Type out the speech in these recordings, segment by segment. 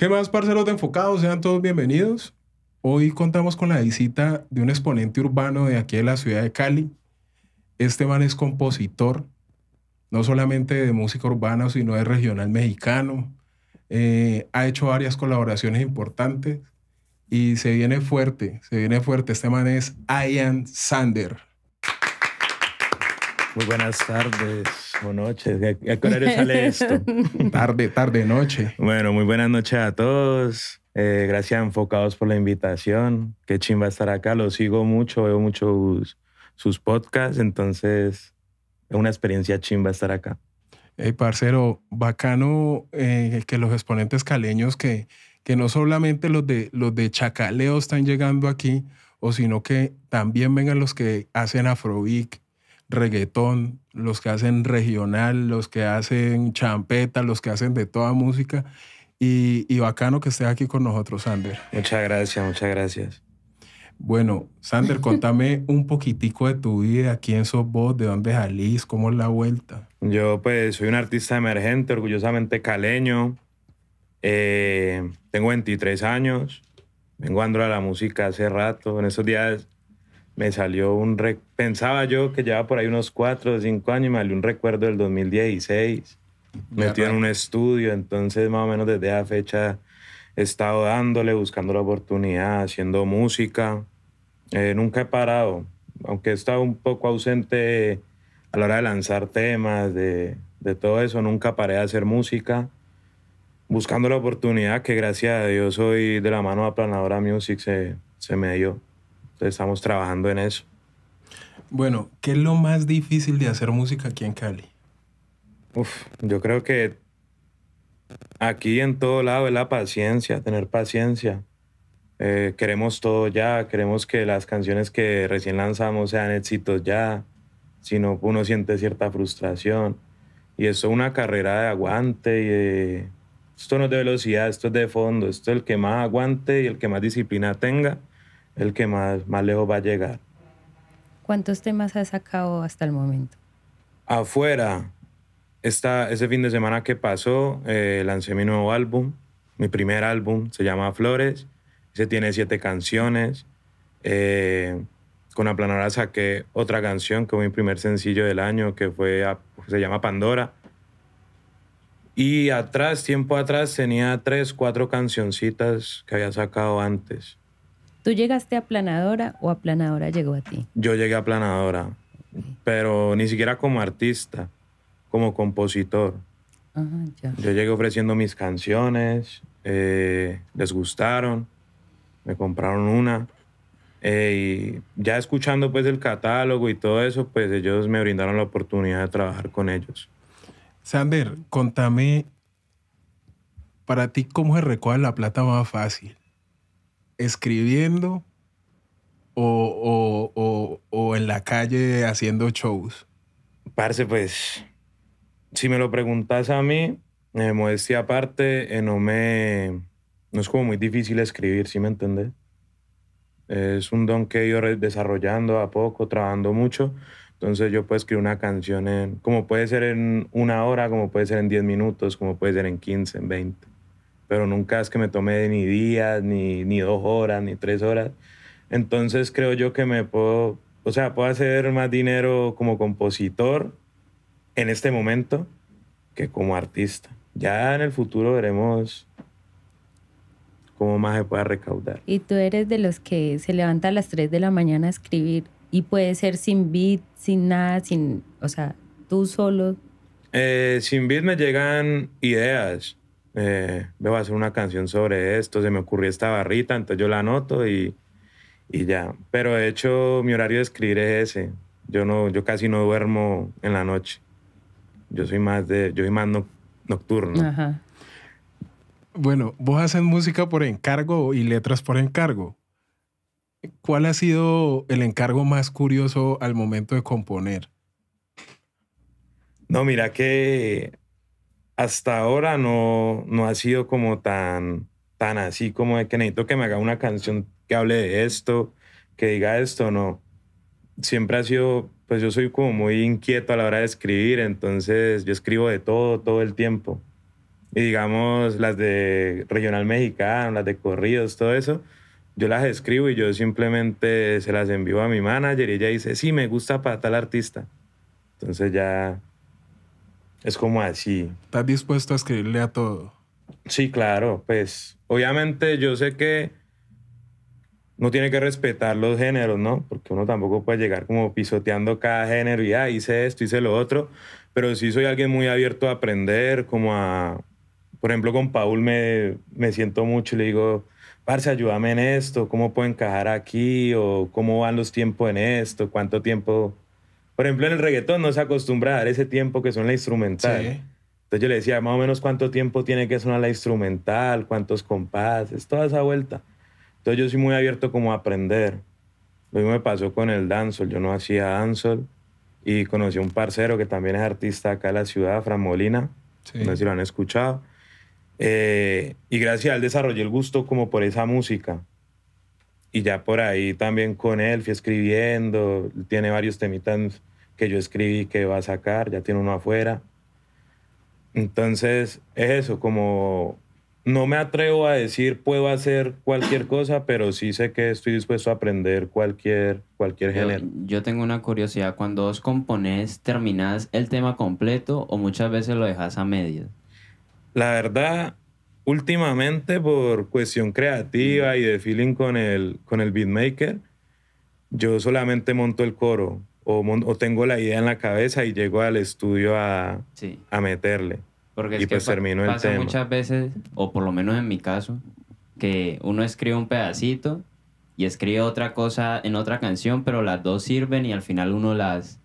¿Qué más, parceros de Enfocados? Sean todos bienvenidos. Hoy contamos con la visita de un exponente urbano de aquí de la ciudad de Cali. Este man es compositor, no solamente de música urbana, sino de regional mexicano. Eh, ha hecho varias colaboraciones importantes y se viene fuerte, se viene fuerte. Este man es Ian Sander. Muy buenas tardes o noches. ¿A qué hora sale esto? tarde, tarde, noche. Bueno, muy buenas noches a todos. Eh, gracias Enfocados por la invitación. Qué chimba estar acá. Lo sigo mucho, veo mucho sus, podcasts. Entonces, es una experiencia chimba estar acá. Hey, parcero, bacano eh, que los exponentes caleños que, que no solamente los de, los de Chacaleo están llegando aquí, o sino que también vengan los que hacen Afrovic, reggaetón, los que hacen regional, los que hacen champeta, los que hacen de toda música. Y, y bacano que estés aquí con nosotros, Sander. Muchas gracias, muchas gracias. Bueno, Sander, contame un poquitico de tu vida, quién sos vos, de dónde salís, cómo es la vuelta. Yo pues soy un artista emergente, orgullosamente caleño. Eh, tengo 23 años, vengo andando a la música hace rato. En estos días me salió un... Pensaba yo que llevaba por ahí unos cuatro o cinco años y me salió un recuerdo del 2016. Metido en un estudio, entonces más o menos desde esa fecha he estado dándole, buscando la oportunidad, haciendo música. Eh, nunca he parado, aunque he estado un poco ausente a la hora de lanzar temas, de, todo eso, nunca paré de hacer música. Buscando la oportunidad que gracias a Dios soy de la mano aplanadora Music se, se me dio estamos trabajando en eso. Bueno, ¿qué es lo más difícil de hacer música aquí en Cali? Uf, yo creo que aquí en todo lado es la paciencia, tener paciencia. Eh, queremos todo ya, queremos que las canciones que recién lanzamos sean éxitos ya, si no uno siente cierta frustración. Y eso es una carrera de aguante y eh, Esto no es de velocidad, esto es de fondo, esto es el que más aguante y el que más disciplina tenga el que más, más lejos va a llegar. ¿Cuántos temas has sacado hasta el momento? Afuera, esta, ese fin de semana que pasó, eh, lancé mi nuevo álbum, mi primer álbum, se llama Flores. Se tiene siete canciones. Eh, con Aplanora saqué otra canción que fue mi primer sencillo del año, que fue ah, se llama Pandora. Y atrás, tiempo atrás, tenía tres, cuatro cancioncitas que había sacado antes. ¿Tú llegaste a Planadora o Aplanadora llegó a ti? Yo llegué a Planadora, pero ni siquiera como artista, como compositor. Yo llegué ofreciendo mis canciones, eh, les gustaron, me compraron una. Eh, y ya escuchando pues el catálogo y todo eso, pues ellos me brindaron la oportunidad de trabajar con ellos. Sander, contame, para ti, ¿cómo se recoge la plata más fácil? escribiendo o, o, o, o en la calle haciendo shows? Parce, pues, si me lo preguntas a mí, eh, modestia aparte, eh, no me. No es como muy difícil escribir, ¿sí me entendés? Es un don que he ido desarrollando a poco, trabajando mucho. Entonces yo puedo escribir una canción en, como puede ser en una hora, como puede ser en 10 minutos, como puede ser en 15, en 20 pero nunca es que me tomé ni días, ni, ni dos horas, ni tres horas. Entonces creo yo que me puedo, o sea, puedo hacer más dinero como compositor en este momento que como artista. Ya en el futuro veremos cómo más se pueda recaudar. Y tú eres de los que se levanta a las tres de la mañana a escribir y puede ser sin beat, sin nada, sin, o sea, tú solo. Eh, sin beat me llegan ideas. Eh, voy a hacer una canción sobre esto, se me ocurrió esta barrita, entonces yo la anoto y, ya. Pero de hecho mi horario de escribir es ese. Yo, no, yo casi no duermo en la noche. Yo soy más, de, yo soy más nocturno. Bueno, vos haces música por encargo y letras por encargo. ¿Cuál ha sido el encargo más curioso al momento de componer? No, mira que hasta ahora no, no ha sido como tan, tan así como de que necesito que me haga una canción que hable de esto, que diga esto, no. Siempre ha sido, pues yo soy como muy inquieto a la hora de escribir, entonces yo escribo de todo, todo el tiempo. Y digamos, las de regional mexicano, las de corridos, todo eso, yo las escribo y yo simplemente se las envío a mi manager y ella dice, sí, me gusta para tal artista. Entonces ya es como así. ¿Estás dispuesto a escribirle a todo? Sí, claro, pues obviamente yo sé que no tiene que respetar los géneros, ¿no? Porque uno tampoco puede llegar como pisoteando cada género y, ah, hice esto, hice lo otro, pero sí soy alguien muy abierto a aprender, como a, por ejemplo, con Paul me, me siento mucho y le digo, Parce, ayúdame en esto, ¿cómo puedo encajar aquí? ¿O cómo van los tiempos en esto? ¿Cuánto tiempo por ejemplo, en el reggaetón no se acostumbra a dar ese tiempo que son la instrumental. Entonces yo le decía más o menos cuánto tiempo tiene que sonar la instrumental, cuántos compases, toda esa vuelta. Entonces yo soy muy abierto como a aprender. Lo mismo me pasó con el dancehall. Yo no hacía dancehall y conocí a un parcero que también es artista acá en la ciudad, Fran Molina. No sé si lo han escuchado. Eh, y gracias a él desarrollé el gusto como por esa música. Y ya por ahí también con él fui escribiendo. Tiene varios temitas que yo escribí que va a sacar, ya tiene uno afuera. Entonces, es eso, como no me atrevo a decir puedo hacer cualquier cosa, pero sí sé que estoy dispuesto a aprender cualquier, cualquier género. Yo tengo una curiosidad, cuando vos componés, ¿terminás el tema completo o muchas veces lo dejas a medio? La verdad, últimamente por cuestión creativa mm. y de feeling con el, con el beatmaker, yo solamente monto el coro, o, tengo la idea en la cabeza y llego al estudio a, a meterle. Porque y es pues que termino el tema. muchas veces, o por lo menos en mi caso, que uno escribe un pedacito y escribe otra cosa en otra canción, pero las dos sirven y al final uno las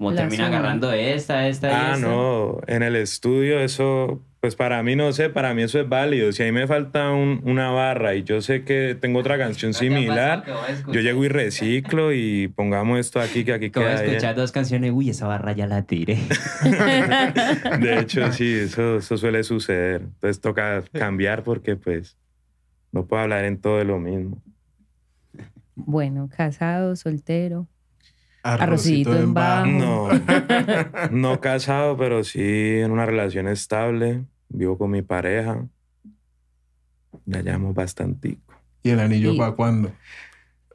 como termina agarrando esta, esta ah, no, en el estudio eso, pues para mí no sé, para mí eso es válido. Si ahí me falta una barra y yo sé que tengo otra canción similar, yo llego y reciclo y pongamos esto aquí que aquí voy a escuchar dos canciones, uy, esa barra ya la tiré. de hecho, sí, eso, eso suele suceder. Entonces toca cambiar porque pues no puedo hablar en todo de lo mismo. Bueno, casado, soltero. Arrocito, en No, no casado, pero sí en una relación estable. Vivo con mi pareja. La llevamos bastante. ¿Y el anillo para cuándo?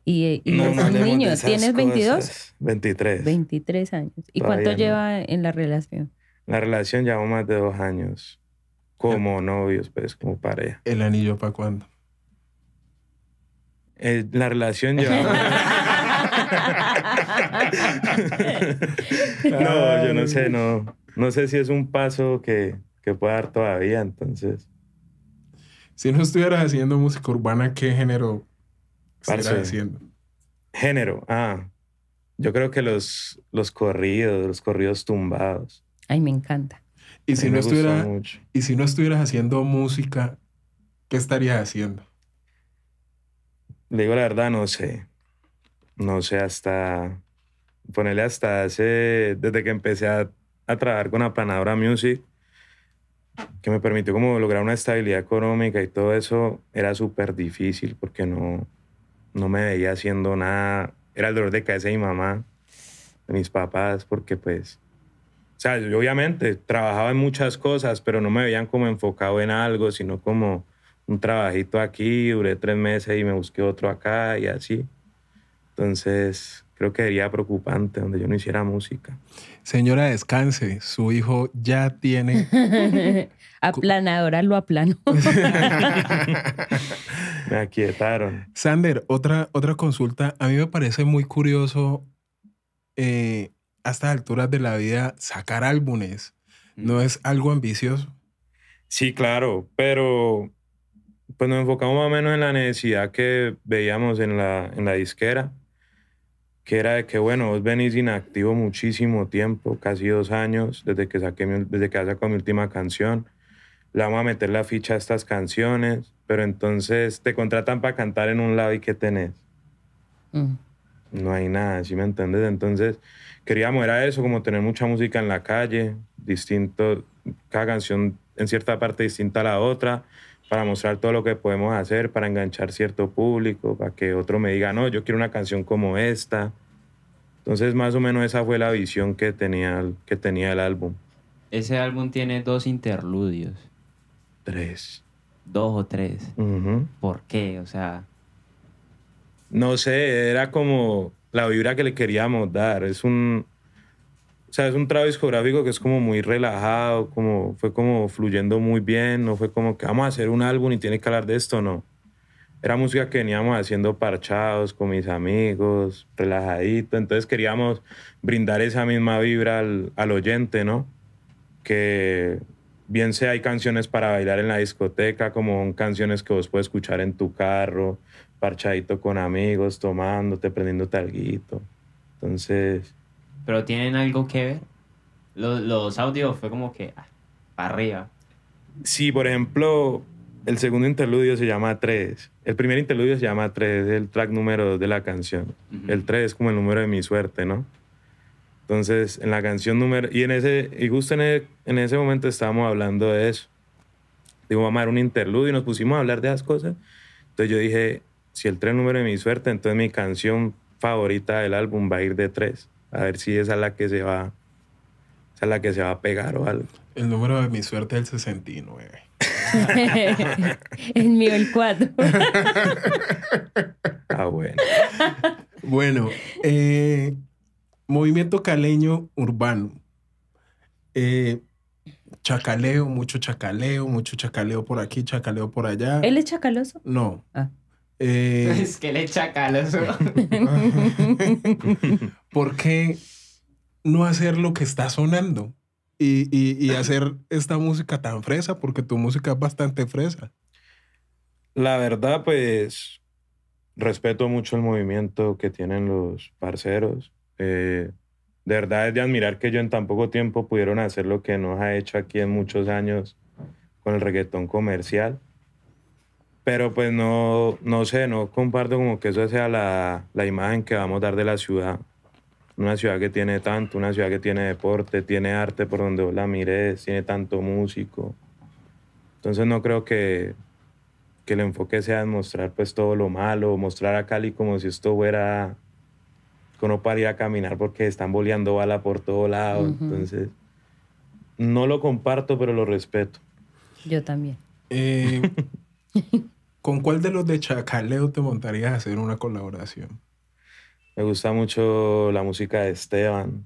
Y, y niño, ¿tienes 22? 23. 23 años. ¿Y cuánto lleva en la relación? La relación llevamos más de dos años. Como ah. novios, pues, como pareja. ¿El anillo para cuándo? Eh, la relación llevamos... no, yo no sé, no, no sé si es un paso que, pueda dar todavía, entonces. Si no estuvieras haciendo música urbana, ¿qué género estaría haciendo? Género, ah. Yo creo que los, los corridos, los corridos tumbados. Ay, me encanta. Y si, no estuviera, y si no estuvieras haciendo música, ¿qué estarías haciendo? Le digo la verdad, no sé no sé, hasta, ponerle hasta hace, desde que empecé a, trabajar con Aplanadora Music, que me permitió como lograr una estabilidad económica y todo eso, era súper difícil porque no, no me veía haciendo nada. Era el dolor de cabeza de mi mamá, de mis papás, porque pues, o sea, yo obviamente trabajaba en muchas cosas, pero no me veían como enfocado en algo, sino como un trabajito aquí, duré tres meses y me busqué otro acá y así. Entonces, creo que sería preocupante donde yo no hiciera música. Señora, descanse, su hijo ya tiene... Aplanadora lo aplanó. me aquietaron. Sander, otra, otra consulta. A mí me parece muy curioso eh, a estas alturas de la vida sacar álbumes. ¿No mm. es algo ambicioso? Sí, claro, pero pues nos enfocamos más o menos en la necesidad que veíamos en la, en la disquera que era de que, bueno, vos venís inactivo muchísimo tiempo, casi dos años, desde que, saqué mi, desde que mi última canción. Le vamos a meter la ficha a estas canciones, pero entonces te contratan para cantar en un lado y ¿qué tenés? Mm. No hay nada, ¿sí me entiendes? Entonces queríamos era eso, como tener mucha música en la calle, distinto, cada canción en cierta parte distinta a la otra, para mostrar todo lo que podemos hacer, para enganchar cierto público, para que otro me diga, no, yo quiero una canción como esta. Entonces, más o menos esa fue la visión que tenía, que tenía el álbum. Ese álbum tiene dos interludios. Tres. Dos o tres. ¿Por qué? O sea... No sé, era como la vibra que le queríamos dar. Es un, o sea, es un trabajo discográfico que es como muy relajado, como fue como fluyendo muy bien, no fue como que vamos a hacer un álbum y tiene que hablar de esto, no. Era música que veníamos haciendo parchados con mis amigos, relajadito, entonces queríamos brindar esa misma vibra al, al oyente, ¿no? Que bien sea hay canciones para bailar en la discoteca, como canciones que vos puedes escuchar en tu carro, parchadito con amigos, tomándote, prendiendo talguito. Entonces, pero tienen algo que ver. Los, los audios fue como que ah, para arriba. Sí, por ejemplo, el segundo interludio se llama 3. El primer interludio se llama 3, es el track número 2 de la canción. El 3 es como el número de mi suerte, ¿no? Entonces, en la canción número... Y, en ese, y justo en, e, en ese momento estábamos hablando de eso. Digo, vamos a dar un interludio y nos pusimos a hablar de esas cosas. Entonces yo dije, si el 3 es el número de mi suerte, entonces mi canción favorita del álbum va a ir de 3. A ver si es a la que se va, es a la que se va a pegar o algo. El número de mi suerte es el 69. En mío el 4. ah, bueno. Bueno, eh, movimiento caleño urbano. Eh, chacaleo, mucho chacaleo, mucho chacaleo por aquí, chacaleo por allá. ¿Él es chacaloso? No. Ah. Eh, es que le echa calos. ¿Por qué no hacer lo que está sonando? Y, hacer esta música tan fresa, porque tu música es bastante fresa. La verdad, pues respeto mucho el movimiento que tienen los parceros. Eh, de verdad es de admirar que yo en tan poco tiempo pudieron hacer lo que nos ha hecho aquí en muchos años con el reggaetón comercial pero pues no, no sé, no comparto como que eso sea la, la imagen que vamos a dar de la ciudad. Una ciudad que tiene tanto, una ciudad que tiene deporte, tiene arte por donde vos la mires, tiene tanto músico. Entonces no creo que, que el enfoque sea en mostrar pues todo lo malo, mostrar a Cali como si esto fuera que uno para ir a caminar porque están boleando bala por todo lado. Entonces no lo comparto, pero lo respeto. Yo también. Eh... ¿Con cuál de los de Chacaleo te montarías a hacer una colaboración? Me gusta mucho la música de Esteban.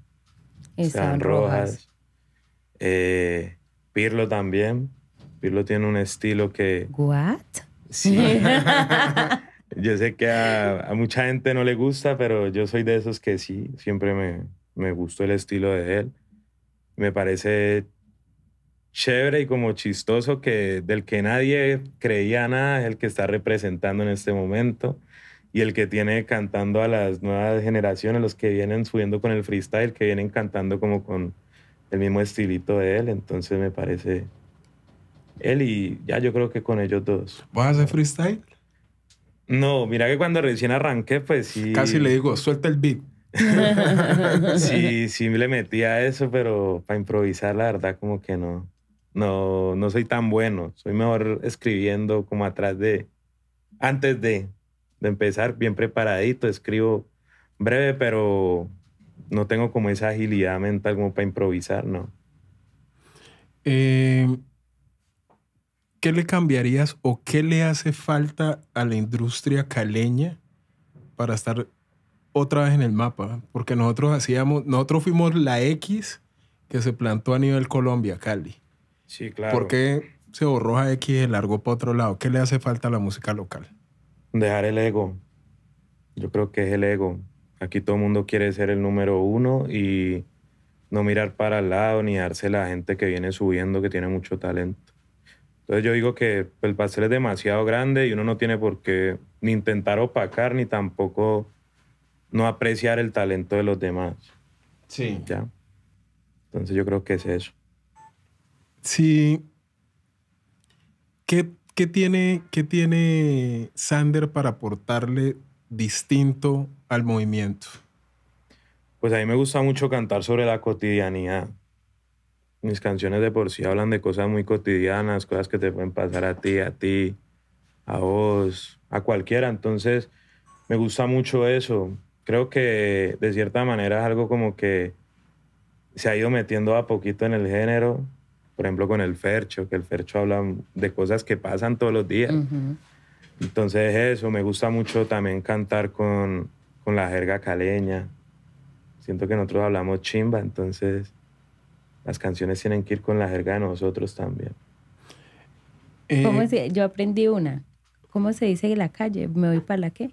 Esteban, Rojas. Eh, Pirlo también. Pirlo tiene un estilo que... ¿What? Sí. yo sé que a, mucha gente no le gusta, pero yo soy de esos que sí. Siempre me, me gustó el estilo de él. Me parece chévere y como chistoso que del que nadie creía nada es el que está representando en este momento y el que tiene cantando a las nuevas generaciones, los que vienen subiendo con el freestyle, que vienen cantando como con el mismo estilito de él, entonces me parece él y ya yo creo que con ellos dos. ¿Vas a hacer freestyle? No, mira que cuando recién arranqué, pues sí. Casi le digo, suelta el beat. sí, sí le metía eso, pero para improvisar la verdad como que no no, soy tan bueno. Soy mejor escribiendo como atrás de, antes de, empezar, bien preparadito, escribo breve, pero no tengo como esa agilidad mental como para improvisar, ¿no? Em, ¿Qué le cambiarías o qué le hace falta a la industria caleña para estar otra vez en el mapa? Porque nosotros hacíamos, nosotros fuimos la X que se plantó a nivel Colombia, Cali. Sí, claro. ¿Por qué se borró a X y largo para otro lado? ¿Qué le hace falta a la música local? Dejar el ego. Yo creo que es el ego. Aquí todo el mundo quiere ser el número uno y no mirar para el lado ni darse la gente que viene subiendo que tiene mucho talento. Entonces yo digo que el pastel es demasiado grande y uno no tiene por qué ni intentar opacar ni tampoco no apreciar el talento de los demás. Sí. ¿Ya? Entonces yo creo que es eso. Sí. ¿Qué, tiene, qué tiene Sander para aportarle distinto al movimiento? Pues a mí me gusta mucho cantar sobre la cotidianidad. Mis canciones de por sí hablan de cosas muy cotidianas, cosas que te pueden pasar a ti, a ti, a vos, a cualquiera. Entonces, me gusta mucho eso. Creo que de cierta manera es algo como que se ha ido metiendo a poquito en el género por ejemplo, con el Fercho, que el Fercho habla de cosas que pasan todos los días. Entonces eso, me gusta mucho también cantar con, con, la jerga caleña. Siento que nosotros hablamos chimba, entonces las canciones tienen que ir con la jerga de nosotros también. Eh, ¿Cómo se, yo aprendí una. ¿Cómo se dice en la calle? ¿Me voy para la qué?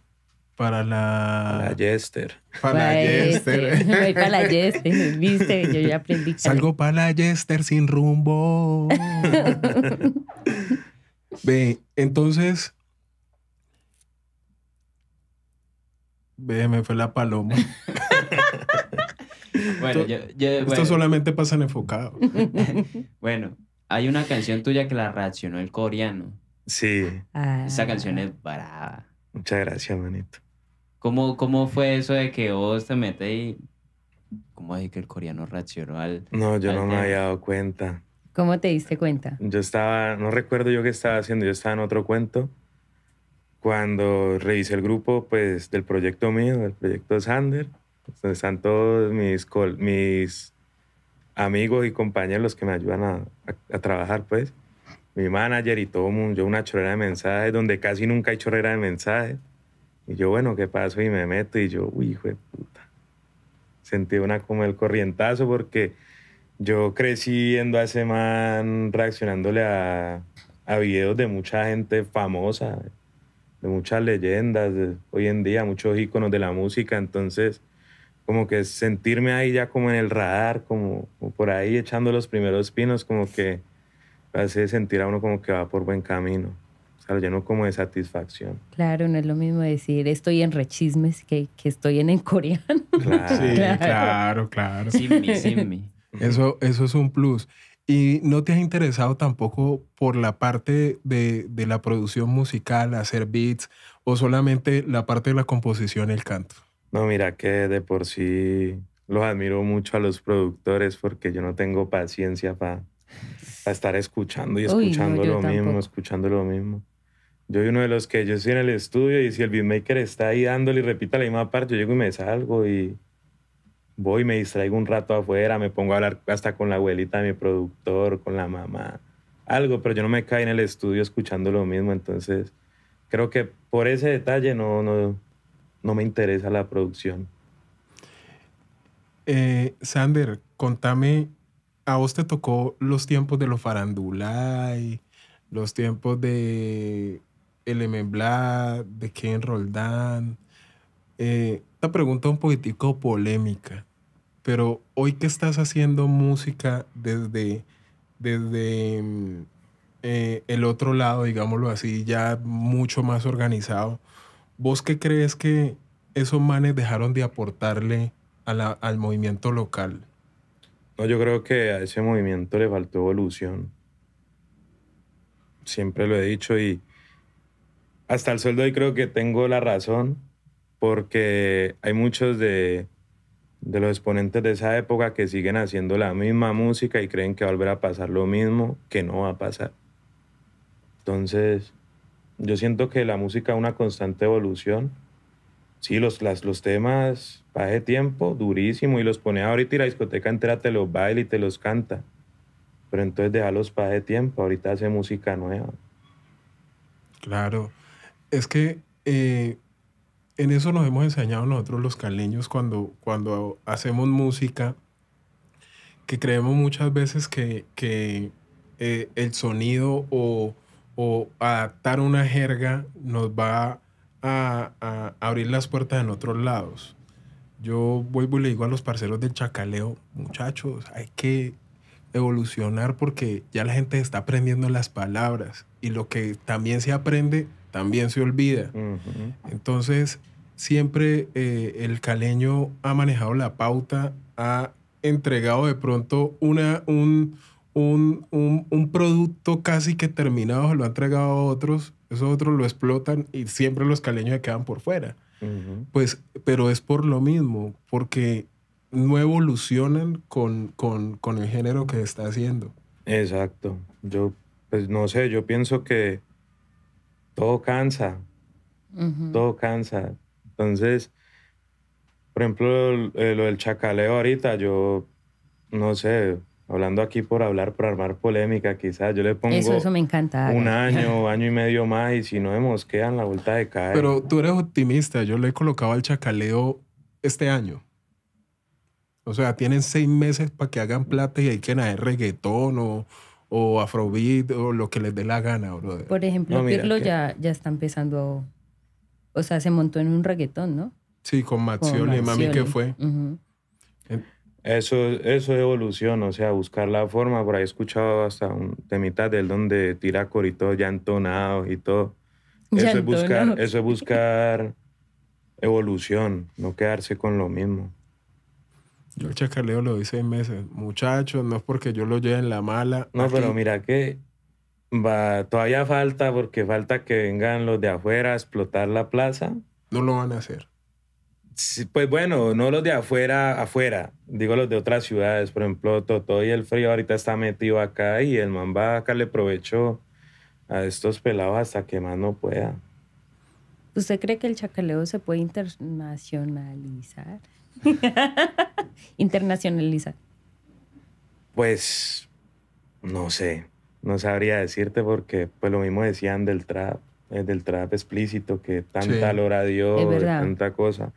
Para la. La Jester. Para la Jester. para la Jester, viste, yo ya aprendí. Salgo para la Jester sin rumbo. Ve, entonces. Ve, me fue la paloma. bueno, esto, yo, esto solamente pasa enfocado. bueno, hay una canción tuya que la reaccionó el coreano. Sí. Ah. Esa canción es para. Muchas gracias, manito. ¿Cómo, ¿Cómo fue eso de que vos te metes y... ¿Cómo dije que el coreano reaccionó al... No, yo no me había dado cuenta. ¿Cómo te diste cuenta? Yo estaba, no recuerdo yo qué estaba haciendo, yo estaba en otro cuento. Cuando revisé el grupo, pues, del proyecto mío, del proyecto Sander, donde están todos mis, mis amigos y compañeros los que me ayudan a, a, trabajar, pues mi manager y todo mundo, yo una chorrera de mensajes, donde casi nunca hay chorrera de mensajes. Y yo, bueno, ¿qué pasó? Y me meto y yo, uy, hijo de puta. Sentí una como el corrientazo porque yo crecí viendo a ese man reaccionándole a, videos de mucha gente famosa, de muchas leyendas, de, hoy en día muchos íconos de la música, entonces como que sentirme ahí ya como en el radar, como, como por ahí echando los primeros pinos, como que hace sentir a uno como que va por buen camino lleno como de satisfacción. Claro, no es lo mismo decir estoy en rechismes que, que estoy en en coreano. Claro, claro. claro, Sin Eso, eso es un plus. ¿Y no te has interesado tampoco por la parte de, la producción musical, hacer beats, o solamente la parte de la composición, el canto? No, mira que de por sí los admiro mucho a los productores porque yo no tengo paciencia para estar escuchando y escuchando lo mismo, escuchando lo mismo. Yo soy uno de los que yo estoy en el estudio y si el beatmaker está ahí dándole y repita la misma parte, yo llego y me salgo y voy, me distraigo un rato afuera, me pongo a hablar hasta con la abuelita de mi productor, con la mamá, algo, pero yo no me caí en el estudio escuchando lo mismo, entonces creo que por ese detalle no, no, no me interesa la producción. Eh, Sander, contame, a vos te tocó los tiempos de los farandulay, los tiempos de el Black, de Ken Roldán. Eh, esta pregunta un poquitico polémica, pero hoy que estás haciendo música desde, desde mm, eh, el otro lado, digámoslo así, ya mucho más organizado, ¿vos qué crees que esos manes dejaron de aportarle al movimiento local? No, yo creo que a ese movimiento le faltó evolución. Siempre lo he dicho y hasta el sueldo hoy creo que tengo la razón, porque hay muchos de, de los exponentes de esa época que siguen haciendo la misma música y creen que va a volver a pasar lo mismo, que no va a pasar. Entonces, yo siento que la música es una constante evolución. Sí, los, las, los temas, paje tiempo, durísimo, y los pone ahorita y la discoteca entera te los baila y te los canta. Pero entonces déjalos paje tiempo, ahorita hace música nueva. Claro. Es que eh, en eso nos hemos enseñado nosotros los caleños cuando, cuando hacemos música, que creemos muchas veces que, eh, el sonido o, adaptar una jerga nos va a, abrir las puertas en otros lados. Yo vuelvo y le digo a los parceros del chacaleo, muchachos, hay que evolucionar porque ya la gente está aprendiendo las palabras y lo que también se aprende también se olvida. Entonces, siempre eh, el caleño ha manejado la pauta, ha entregado de pronto una, un, un, producto casi que terminado, lo ha entregado a otros, esos otros lo explotan y siempre los caleños se quedan por fuera. Pues, pero es por lo mismo, porque no evolucionan con, con el género que está haciendo. Exacto. Yo, pues no sé, yo pienso que todo cansa, todo cansa. Entonces, por ejemplo, eh, lo del chacaleo ahorita, yo no sé, hablando aquí por hablar, por armar polémica, quizás yo le pongo eso, me encanta, un año, año y medio más y si no hemos quedan la vuelta de caer. Pero tú eres optimista, yo le he colocado al chacaleo este año. O sea, tienen seis meses para que hagan plata y hay que nadar reggaetón o, o afrobeat o lo que les dé la gana, Por ejemplo, Pirlo ya, ya está empezando, o sea, se montó en un reggaetón, ¿no? Sí, con Maxioli, mami, que fue? Eso, eso es evolución, o sea, buscar la forma. Por ahí he escuchado hasta un mitad del donde tira corito ya entonado y todo. buscar, eso es buscar evolución, no quedarse con lo mismo. Yo el chacaleo lo hice seis meses. Muchachos, no es porque yo lo lleve en la mala. No, pero mira que va, todavía falta porque falta que vengan los de afuera a explotar la plaza. No lo van a hacer. pues bueno, no los de afuera, afuera. Digo los de otras ciudades. Por ejemplo, Toto y el Frío ahorita está metido acá y el man va a aprovechó provecho a estos pelados hasta que más no pueda. ¿Usted cree que el chacaleo se puede internacionalizar? Internacionaliza. Pues no sé, no sabría decirte porque pues lo mismo decían del trap, eh, del trap explícito que tanta lora dio, tanta cosa.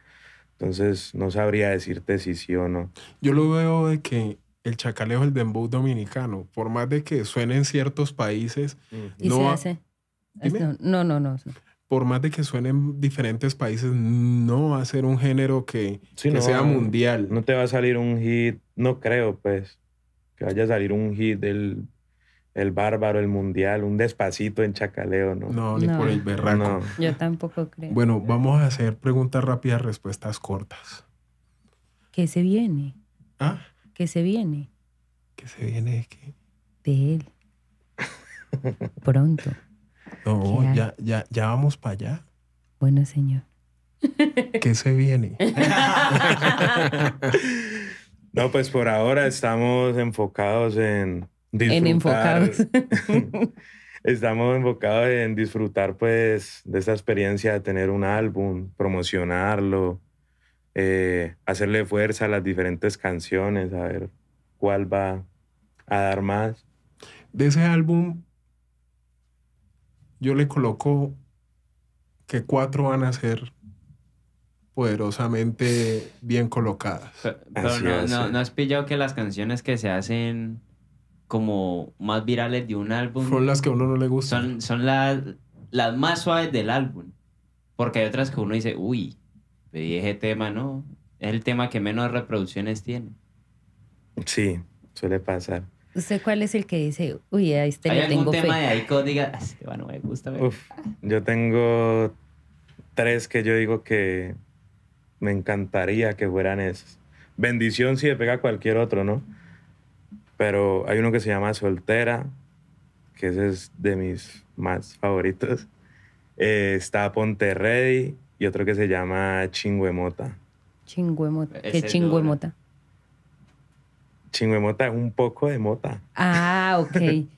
Entonces no sabría decirte si sí o no. Yo lo veo de que el chacalejo, el dembow dominicano, por más de que suene en ciertos países, mm. no, No, no, no, no por más de que suenen diferentes países, no va a ser un género que, sea mundial. No te va a salir un hit, no creo, pues, que vaya a salir un hit del el bárbaro, el mundial, un despacito en chacaleo, ¿no? No, ni por el berraco. No. Yo tampoco creo. Bueno, vamos a hacer preguntas rápidas, respuestas cortas. ¿Qué se viene? ¿Ah? ¿Qué se viene? ¿Qué se viene de qué? De él. Pronto. No, ya, ya, vamos para allá. Bueno, señor. ¿Qué se viene? no, pues por ahora estamos enfocados en disfrutar. En enfocados. estamos enfocados en disfrutar, pues, de esta experiencia de tener un álbum, promocionarlo, eh, hacerle fuerza a las diferentes canciones, a ver cuál va a dar más. De ese álbum, yo le coloco que cuatro van a ser poderosamente bien colocadas. Pero, no, no, no, has pillado que las canciones que se hacen como más virales de un álbum... Son las que a uno no le gustan. Son, las, las más suaves del álbum. Porque hay otras que uno dice, uy, ese tema, ¿no? Es el tema que menos reproducciones tiene. Sí, suele pasar. ¿Usted cuál es el que dice, uy, ahí este tengo algún tema de ahí ah, bueno, me gusta? yo tengo tres que yo digo que me encantaría que fueran esos. Bendición si le pega cualquier otro, ¿no? Pero hay uno que se llama Soltera, que ese es de mis más favoritos. Eh, está Ponterrey y otro que se llama Chingüemota. Chingüemota. ¿Qué Chingüemota? Chingo de mota, un poco de mota. Ah, ok. un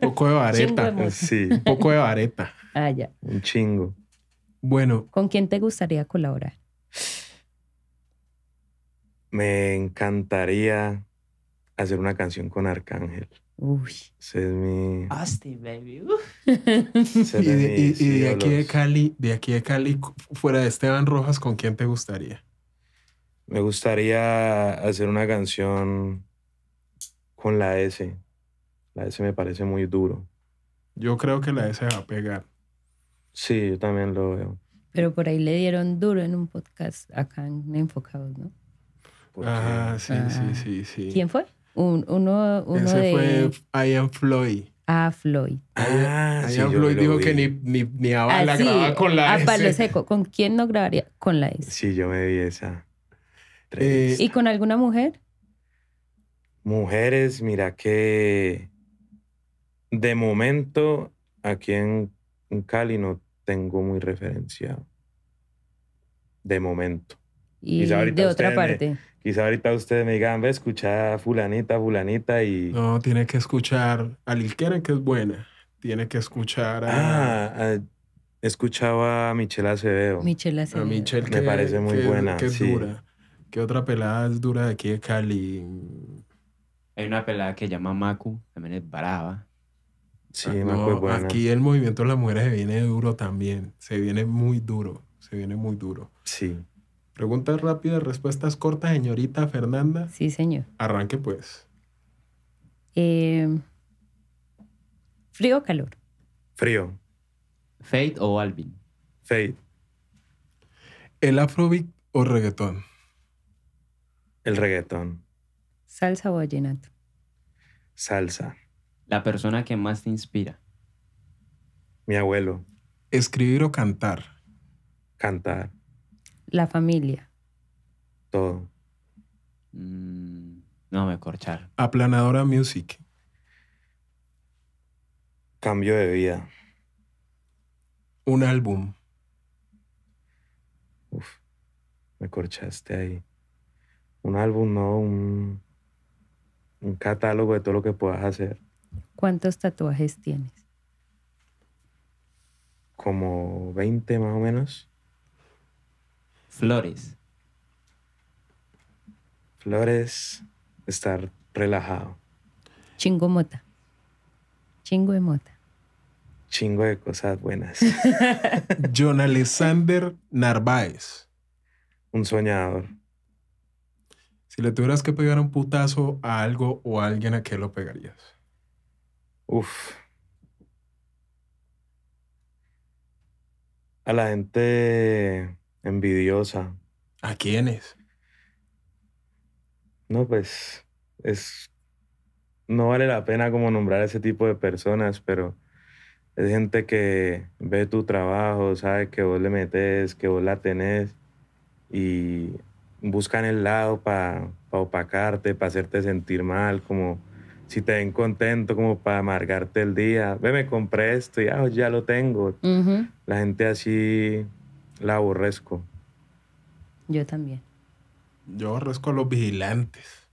poco de vareta. Sí. Un poco de vareta. Ah, ya. Un chingo. Bueno. ¿Con quién te gustaría colaborar? Me encantaría hacer una canción con Arcángel. Uy. Ese es mi. Austin, baby. y y aquí de Cali, de aquí de Cali, fuera de Esteban Rojas, ¿con quién te gustaría? Me gustaría hacer una canción con la S. La S me parece muy duro. Yo creo que la S va a pegar. Sí, yo también lo veo. Pero por ahí le dieron duro en un podcast acá en Enfocados, ¿no? Ah, sí, sí, ah. sí, sí. ¿Quién fue? Un, uno, Ese fue I Floyd. Ah, Floyd. Ah, Floyd dijo que ni, ni, ni a la ah, grababa con la ah, S. seco. ¿Con quién no grabaría? Con la S. Sí, yo me vi esa. Eh, ¿Y con alguna mujer? Mujeres, mira que de momento aquí en, Cali no tengo muy referenciado. De momento. Y de otra parte. quizá ahorita ustedes me digan, ve, escucha a fulanita, fulanita y... No, tiene que escuchar a Lilquera, que es buena. Tiene que escuchar a... Ah, escuchaba a Michelle Acevedo. Michelle Acevedo. A Michelle, me parece muy buena. sí. ¿Qué otra pelada es dura de aquí de Cali? Hay una pelada que llama Maku, también es brava. Sí, ah, no, Aquí el movimiento de las mujeres se viene duro también. Se viene muy duro. Se viene muy duro. Sí. Preguntas rápidas, respuestas cortas, señorita Fernanda. Sí, señor. Arranque pues. Em, ¿Frío o calor? Frío. ¿Fade o Alvin? Fade. ¿El afrobeat o reggaetón? El reggaetón. Salsa o vallenato. Salsa. La persona que más te inspira. Mi abuelo. Escribir o cantar. Cantar. La familia. Todo. Mm, no me corchar. Aplanadora Music. Cambio de vida. Un álbum. Uf, me corchaste ahí un álbum, ¿no? Un, catálogo de todo lo que puedas hacer. ¿Cuántos tatuajes tienes? Como 20 más o menos. Flores. Flores, estar relajado. Chingo mota. Chingo de mota. Chingo de cosas buenas. John Alexander Narváez. Un soñador. Si le tuvieras que pegar un putazo a algo o a alguien, ¿a qué lo pegarías? Uf. A la gente envidiosa. ¿A quiénes? No, pues es... No vale la pena como nombrar ese tipo de personas, pero es gente que ve tu trabajo, sabe que vos le metes, que vos la tenés y buscan el lado para opacarte, para hacerte sentir mal, como si te ven contento, como para amargarte el día. Ve, me compré esto y ah, ya lo tengo. La gente así la aborrezco. Yo también. Yo aborrezco a los vigilantes.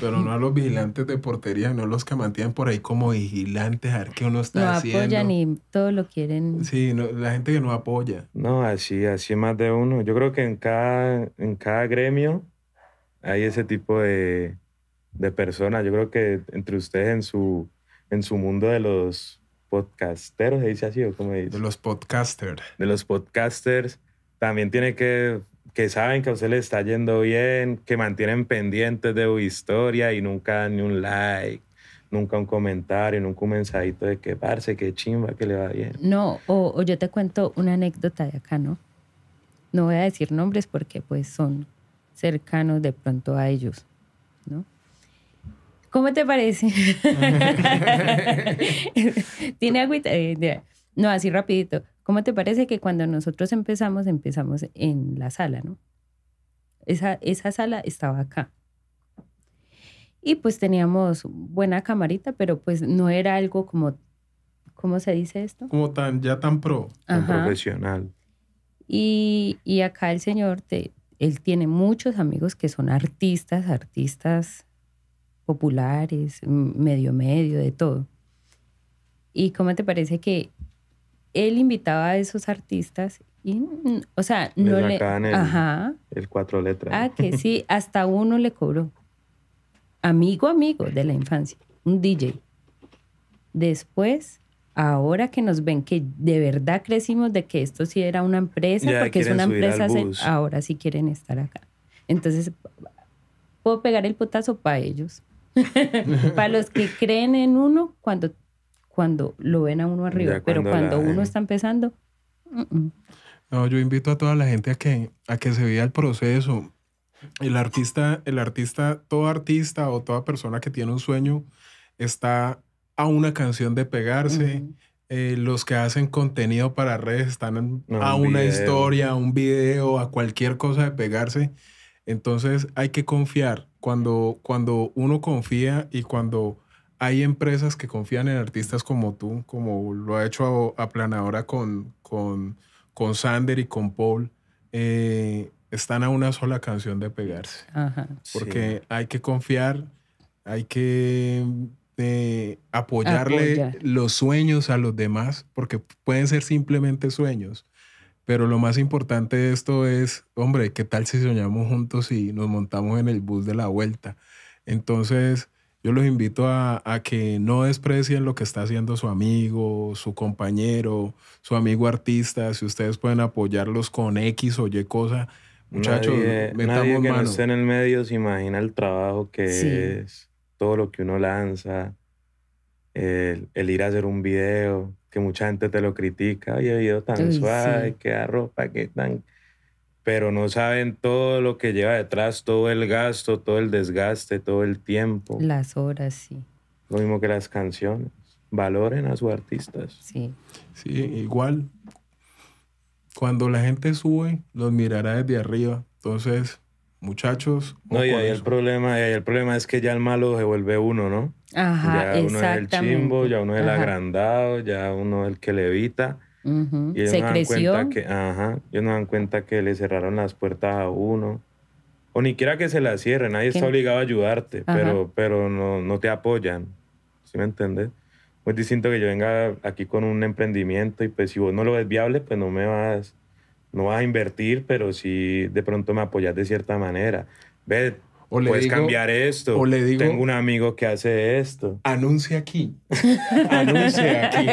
Pero no a los vigilantes de portería, no a los que mantienen por ahí como vigilantes, a ver qué uno está haciendo. No apoyan y todo lo quieren. Sí, no, la gente que no apoya. No, así, así más de uno. Yo creo que en cada, en cada gremio hay ese tipo de, de personas. Yo creo que entre ustedes en su, en su mundo de los podcasteros, ¿se dice así o cómo dice? De los podcasters. De los podcasters. También tiene que que saben que a usted le está yendo bien, que mantienen pendientes de su historia y nunca dan ni un like, nunca un comentario, nunca un mensajito de que parce, qué chimba, que le va bien. No, o, yo te cuento una anécdota de acá, ¿no? No voy a decir nombres porque pues son cercanos de pronto a ellos, ¿no? ¿Cómo te parece? Tiene agüita. Eh, no, así rapidito. ¿Cómo te parece que cuando nosotros empezamos, empezamos en la sala, ¿no? Esa, esa sala estaba acá. Y pues teníamos buena camarita, pero pues no era algo como, ¿cómo se dice esto? Como tan, ya tan pro. Tan profesional. Y, y acá el señor, te, él tiene muchos amigos que son artistas, artistas populares, medio medio, de todo. ¿Y cómo te parece que él invitaba a esos artistas y, mm, o sea, no le... Ajá. El cuatro letras. Ah, que sí, hasta uno le cobró. Amigo, amigo de la infancia, un DJ. Después, ahora que nos ven que de verdad crecimos de que esto sí era una empresa, porque es una empresa, ahora sí quieren estar acá. Entonces, puedo pegar el potazo para ellos. para los que creen en uno cuando cuando lo ven a uno arriba, pero cuando, uno está empezando... No, yo invito a toda la gente a que, a que se vea el proceso. El artista, el artista, todo artista o toda persona que tiene un sueño está a una canción de pegarse. Eh, los que hacen contenido para redes están a una historia, a un video, a cualquier cosa de pegarse. Entonces hay que confiar. Cuando, cuando uno confía y cuando hay empresas que confían en artistas como tú, como lo ha hecho Aplanadora con, con, con Sander y con Paul. Eh, están a una sola canción de pegarse. porque hay que confiar, hay que eh, apoyarle los sueños a los demás, porque pueden ser simplemente sueños. Pero lo más importante de esto es, hombre, ¿qué tal si soñamos juntos y nos montamos en el bus de la vuelta? Entonces, yo los invito a, que no desprecien lo que está haciendo su amigo, su compañero, su amigo artista. Si ustedes pueden apoyarlos con X o Y cosa, muchachos, nadie, metamos que no esté en el medio se imagina el trabajo que es, todo lo que uno lanza, el, ir a hacer un video, que mucha gente te lo critica. Oye, video tan suave, que qué que qué tan pero no saben todo lo que lleva detrás, todo el gasto, todo el desgaste, todo el tiempo. Las horas, sí. Lo mismo que las canciones. Valoren a sus artistas. Sí. Sí, igual. Cuando la gente sube, los mirará desde arriba. Entonces, muchachos. No, y ahí el problema, el problema es que ya el malo se vuelve uno, ¿no? Ajá, ya uno es el chimbo, ya uno es el agrandado, ya uno es el que levita. Se creció. que, ellos no dan cuenta que le cerraron las puertas a uno. O ni quiera que se las cierre nadie está obligado a ayudarte, pero, pero no, no, te apoyan. ¿Sí me entiendes? Muy distinto que yo venga aquí con un emprendimiento y pues si no lo ves viable, pues no me vas, no vas a invertir, pero si de pronto me apoyas de cierta manera. Ve, o le Puedes cambiar esto. O le digo. Tengo un amigo que hace esto. Anuncia aquí. Anuncia aquí.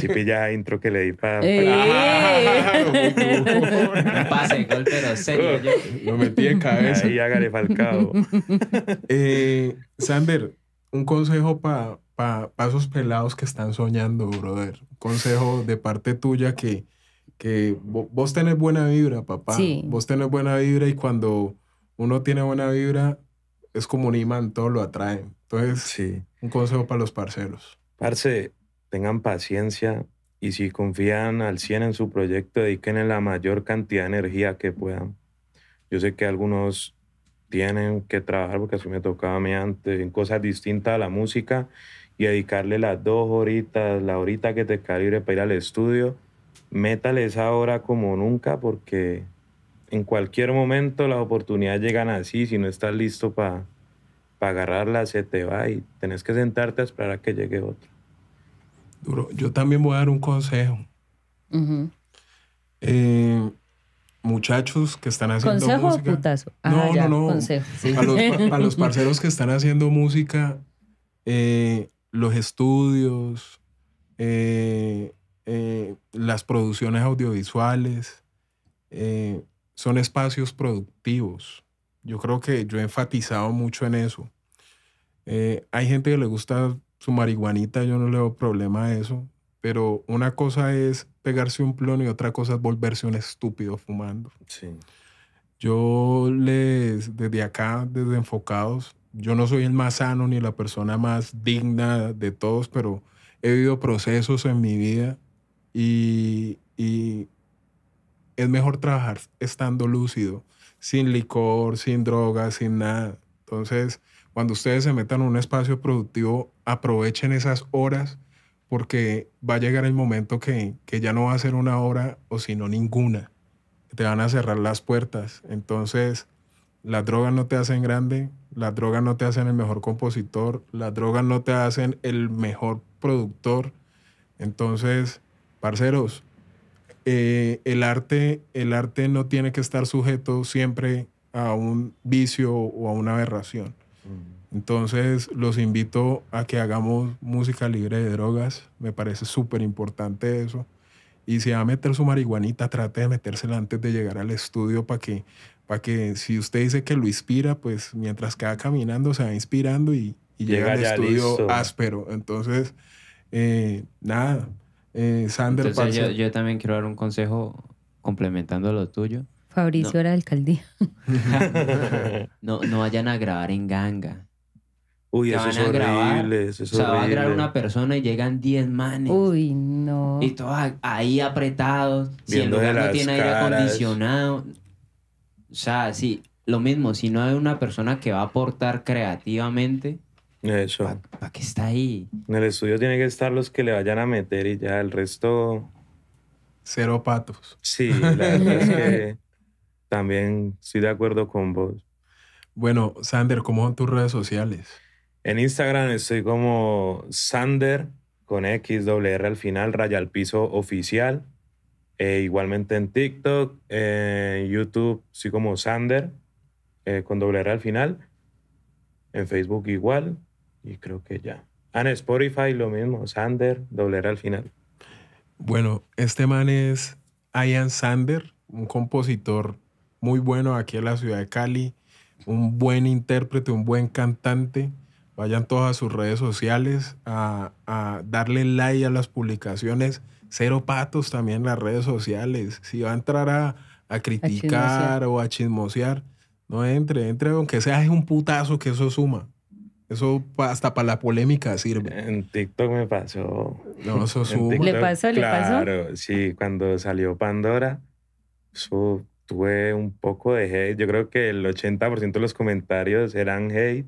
si pilla pues intro que le di para. Eh. No Pase, gol, pero Lo metí en cabeza. Ahí hágale falcao. eh, Sander, un consejo para pa, pa esos pelados que están soñando, brother. consejo de parte tuya que que vos tenés buena vibra, papá. Vos tenés buena vibra y cuando uno tiene buena vibra, es como un imán, todo lo atrae. Entonces, un consejo para los parceros. Parce, tengan paciencia y si confían al 100 en su proyecto, dediquen la mayor cantidad de energía que puedan. Yo sé que algunos tienen que trabajar, porque así me tocaba a mí antes, en cosas distintas a la música y dedicarle las dos horitas, la horita que te calibre para ir al estudio métales ahora como nunca porque en cualquier momento las oportunidades llegan así. Si no estás listo para agarrarlas, agarrarla, se te va y tenés que sentarte a esperar a que llegue otro. Duro. Yo también voy a dar un consejo. Eh, muchachos que están haciendo música. o putazo? no, ah, no, no, a, los, parceros que están haciendo música, eh, los estudios, eh, eh, las producciones audiovisuales, eh, son espacios productivos. Yo creo que yo he enfatizado mucho en eso. Eh, hay gente que le gusta su marihuanita, yo no le veo problema a eso, pero una cosa es pegarse un plomo y otra cosa es volverse un estúpido fumando. Yo les, desde acá, desde Enfocados, yo no soy el más sano ni la persona más digna de todos, pero he vivido procesos en mi vida y, es mejor trabajar estando lúcido, sin licor, sin drogas, sin nada. Entonces, cuando ustedes se metan en un espacio productivo, aprovechen esas horas porque va a llegar el momento que, que ya no va a ser una hora o si no ninguna. Te van a cerrar las puertas. Entonces, las drogas no te hacen grande, las drogas no te hacen el mejor compositor, las drogas no te hacen el mejor productor. Entonces, Parceros, eh, el, arte, el arte no tiene que estar sujeto siempre a un vicio o a una aberración. Entonces los invito a que hagamos música libre de drogas. Me parece súper importante eso. Y si va a meter su marihuanita, trate de metérsela antes de llegar al estudio para que, que si usted dice que lo inspira, pues mientras que va caminando se va inspirando y, llega, al estudio áspero. Entonces, eh, nada eh, yo, también quiero dar un consejo complementando lo tuyo. Fabricio era era alcaldía. no, no vayan a grabar en ganga. Uy, eso, es horrible, o sea, va a grabar una persona y llegan 10 manes. Uy, no. Y todos ahí apretados. siendo si el no tiene aire acondicionado. O sea, sí, lo mismo, si no hay una persona que va a aportar creativamente, eso. ¿Para está ahí? En el estudio tienen que estar los que le vayan a meter y ya el resto. Cero patos. Sí, también estoy de acuerdo con vos. Bueno, Sander, ¿cómo son tus redes sociales? En Instagram estoy como Sander con XWR al final, raya al piso oficial. E igualmente en TikTok, en YouTube, sí como Sander, eh, con doble R al final. En Facebook igual. Y creo que ya. Ah, Spotify lo mismo, Sander, doble al final. Bueno, este man es Ian Sander, un compositor muy bueno aquí en la ciudad de Cali, un buen intérprete, un buen cantante. Vayan todos a sus redes sociales a, darle like a las publicaciones. Cero patos también en las redes sociales. Si va a entrar a, criticar o a chismosear, no entre, entre, aunque sea un putazo que eso suma. Eso hasta para la polémica sirve. En TikTok me pasó. No, eso sube. ¿Le pasó? claro, Claro, sí. Cuando salió Pandora, eso tuve un poco de hate. Yo creo que el 80% de los comentarios eran hate.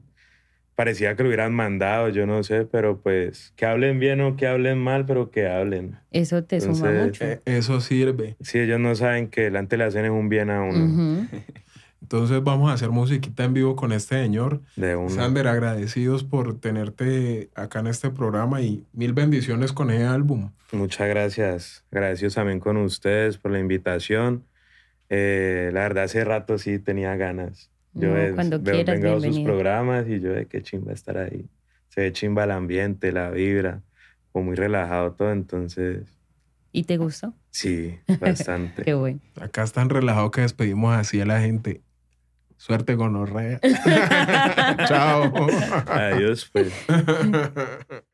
Parecía que lo hubieran mandado, yo no sé, pero pues que hablen bien o que hablen mal, pero que hablen. Eso te suma mucho. Eh, eso sirve. Sí, ellos no saben que delante le hacen un bien a uno. Entonces vamos a hacer musiquita en vivo con este señor. De Sander, agradecidos por tenerte acá en este programa y mil bendiciones con ese álbum. Muchas gracias. gracias también con ustedes por la invitación. Eh, la verdad, hace rato sí tenía ganas. Yo cuando veo, vengo bienvenido. sus programas y yo de qué chimba estar ahí. Se ve chimba el ambiente, la vibra, como muy relajado todo, entonces... ¿Y te gustó? Sí, bastante. qué bueno. Acá es tan relajado que despedimos así a la gente. Suerte con Orrea. Chao. Adiós, pues.